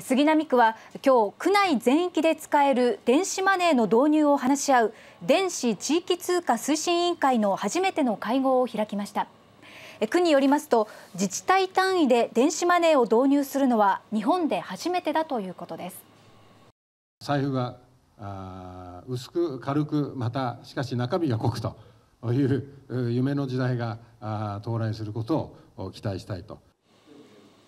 杉並区は今日区内全域で使える電子マネーの導入を話し合う電子地域通貨推進委員会の初めての会合を開きました区によりますと自治体単位で電子マネーを導入するのは日本で初めてだということです財布があ薄く軽くまたしかし中身が濃くという夢の時代があ到来することを期待したいと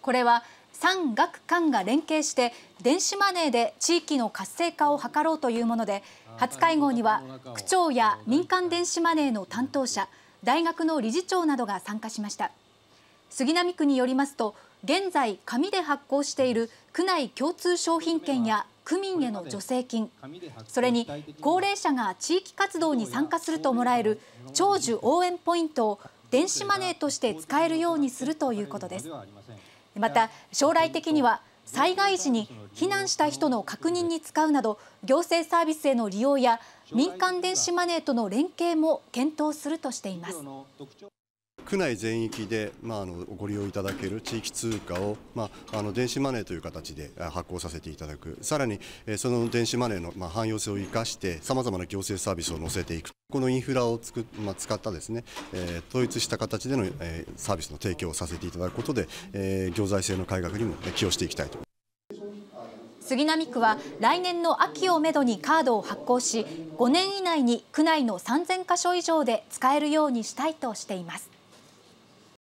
これは産学官が連携して電子マネーで地域の活性化を図ろうというもので初会合には区長や民間電子マネーの担当者大学の理事長などが参加しました杉並区によりますと現在紙で発行している区内共通商品券や区民への助成金それに高齢者が地域活動に参加するともらえる長寿応援ポイントを電子マネーとして使えるようにするということですまた将来的には災害時に避難した人の確認に使うなど行政サービスへの利用や民間電子マネーとの連携も検討するとしています。区内全域で、まあ、あのご利用いただける地域通貨を、まあ、あの電子マネーという形で発行させていただく、さらにその電子マネーの、まあ、汎用性を生かして、さまざまな行政サービスを載せていく、このインフラをつく、まあ、使ったですね、えー、統一した形での、えー、サービスの提供をさせていただくことで、えー、行財政の改革にも寄与していきたいと。杉並区は来年の秋をめどにカードを発行し5年以内に区内の3000カ所以上で使えるようにしたいとしています。